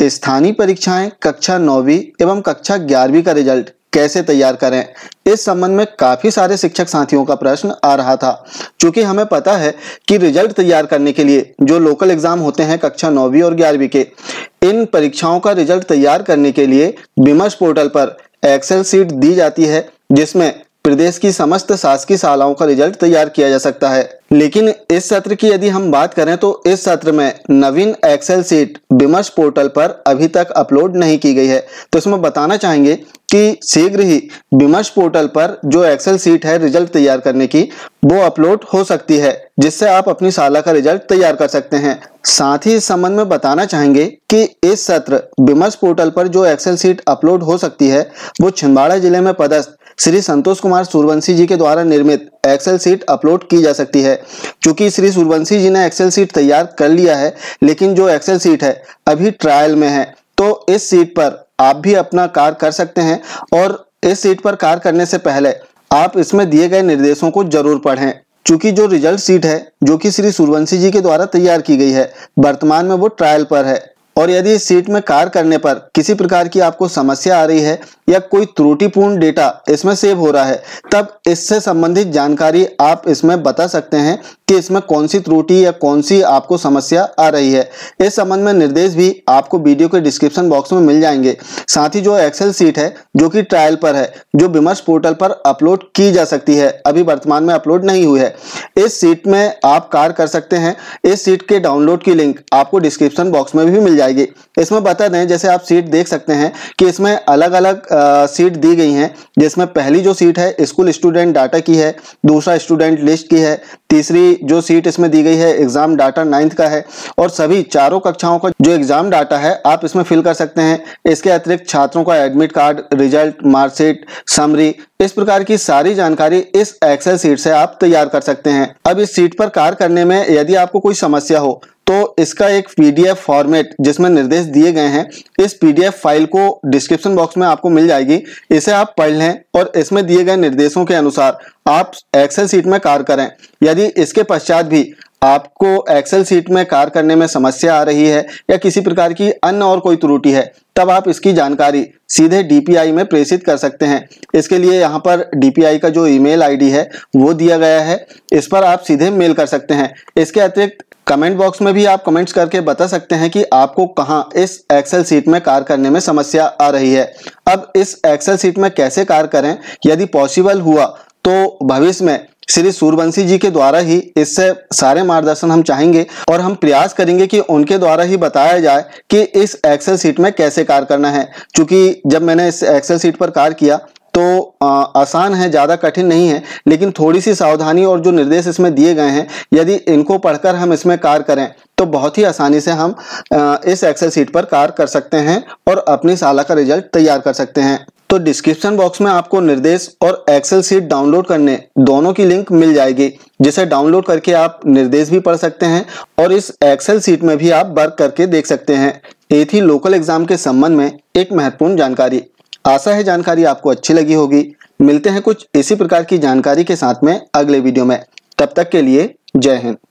तो स्थानीय परीक्षाएं कक्षा नौवीं एवं कक्षा ग्यारहवीं का रिजल्ट कैसे तैयार करें इस संबंध में काफ़ी सारे शिक्षक साथियों का प्रश्न आ रहा था क्योंकि हमें पता है कि रिजल्ट तैयार करने के लिए जो लोकल एग्जाम होते हैं कक्षा नौवीं और ग्यारहवीं के इन परीक्षाओं का रिजल्ट तैयार करने के लिए विमर्श पोर्टल पर एक्सेल सीट दी जाती है जिसमें प्रदेश की समस्त शासकीय शालाओं का रिजल्ट तैयार किया जा सकता है लेकिन इस सत्र की यदि हम बात करें तो इस सत्र में नवीन एक्सेल सीट विमर्श पोर्टल पर अभी तक अपलोड नहीं की गई है तो इसमें बताना चाहेंगे कि शीघ्र ही विमर्श पोर्टल पर जो एक्सेल सीट है रिजल्ट तैयार करने की वो अपलोड हो सकती है जिससे आप अपनी शाला का रिजल्ट तैयार कर सकते हैं साथ ही इस संबंध में बताना चाहेंगे कि इस सत्र विमर्श पोर्टल पर जो एक्सेल सीट अपलोड हो सकती है वो छिंदवाड़ा जिले में पदस्थ श्री संतोष कुमार सूर्यवंशी जी के द्वारा निर्मित एक्सेल सीट अपलोड की जा सकती है क्योंकि श्री सूर्यवंशी जी ने एक्सेल सीट तैयार कर लिया है लेकिन जो एक्सेल सीट है अभी ट्रायल में है तो इस सीट पर आप भी अपना कार्य कर सकते हैं और इस सीट पर कार्य करने से पहले आप इसमें दिए गए निर्देशों को जरूर पढ़ें क्योंकि जो रिजल्ट सीट है जो कि श्री सूर्यवंशी जी के द्वारा तैयार की गई है वर्तमान में वो ट्रायल पर है और यदि इस सीट में कार्य करने पर किसी प्रकार की आपको समस्या आ रही है या कोई त्रुटिपूर्ण डेटा इसमें सेव हो रहा है तब इससे संबंधित जानकारी आप इसमें बता सकते हैं कि इसमें कौन सी त्रुटि या कौन सी आपको समस्या आ रही है इस संबंध में निर्देश भी आपको वीडियो के डिस्क्रिप्शन बॉक्स में मिल जाएंगे साथ ही जो एक्सेल सीट है जो कि ट्रायल पर है जो विमर्श पोर्टल पर अपलोड की जा सकती है अभी वर्तमान में अपलोड नहीं हुई है इस सीट में आप कार्य कर सकते हैं इस सीट के डाउनलोड की लिंक आपको डिस्क्रिप्शन बॉक्स में भी मिल जाएगी इसमें बता दें जैसे आप सीट देख सकते हैं कि इसमें अलग अलग सीट दी गई हैं जिसमें पहली जो सीट है स्कूल स्टूडेंट डाटा की है दूसरा स्टूडेंट लिस्ट की है तीसरी जो सीट इसमें दी गई है एग्जाम डाटा नाइन्थ का है और सभी चारों कक्षाओं का जो एग्जाम डाटा है आप इसमें फिल कर सकते हैं इसके अतिरिक्त छात्रों का admit card result marksheet summary इस प्रकार की सारी जानकारी इस एक्सेल सीट से आप तैयार कर सकते हैं अब इस सीट पर कार्य करने में यदि आपको कोई समस्या हो इसका एक पीडीएफ फॉर्मेट जिसमें निर्देश दिए गए हैं इस पीडीएफ फाइल को डिस्क्रिप्शन बॉक्स में आपको मिल जाएगी इसे आप पढ़ लें और इसमें दिए गए निर्देशों के अनुसार आप एक्सेल सीट में कार्य करें यदि इसके पश्चात भी आपको एक्सेल सीट में कार करने में समस्या आ रही है या किसी प्रकार की अन्य और कोई त्रुटि है तब आप इसकी जानकारी सीधे डीपीआई में प्रेषित कर सकते हैं इसके लिए यहाँ पर डीपीआई का जो ईमेल आईडी है वो दिया गया है इस पर आप सीधे मेल कर सकते हैं इसके अतिरिक्त कमेंट बॉक्स में भी आप कमेंट्स करके बता सकते हैं कि आपको कहाँ इस एक्सेल सीट में कार करने में समस्या आ रही है अब इस एक्सेल सीट में कैसे कार्य करें यदि पॉसिबल हुआ तो भविष्य में श्री सूर्यवंशी जी के द्वारा ही इससे सारे मार्गदर्शन हम चाहेंगे और हम प्रयास करेंगे कि उनके द्वारा ही बताया जाए कि इस एक्सेल सीट में कैसे कार्य करना है चूंकि जब मैंने इस एक्सेल सीट पर कार्य किया तो आ, आसान है ज़्यादा कठिन नहीं है लेकिन थोड़ी सी सावधानी और जो निर्देश इसमें दिए गए हैं यदि इनको पढ़कर हम इसमें कार्य करें तो बहुत ही आसानी से हम आ, इस एक्सेल सीट पर कार्य कर सकते हैं और अपनी साला का रिजल्ट तैयार कर सकते हैं तो डिस्क्रिप्शन बॉक्स में आपको निर्देश और एक्सेल सीट डाउनलोड करने दोनों की लिंक मिल जाएगी जिसे डाउनलोड करके आप निर्देश भी पढ़ सकते हैं और इस एक्सेल सीट में भी आप वर्क करके देख सकते हैं ये थी लोकल एग्जाम के संबंध में एक महत्वपूर्ण जानकारी आशा है जानकारी आपको अच्छी लगी होगी मिलते हैं कुछ इसी प्रकार की जानकारी के साथ में अगले वीडियो में तब तक के लिए जय हिंद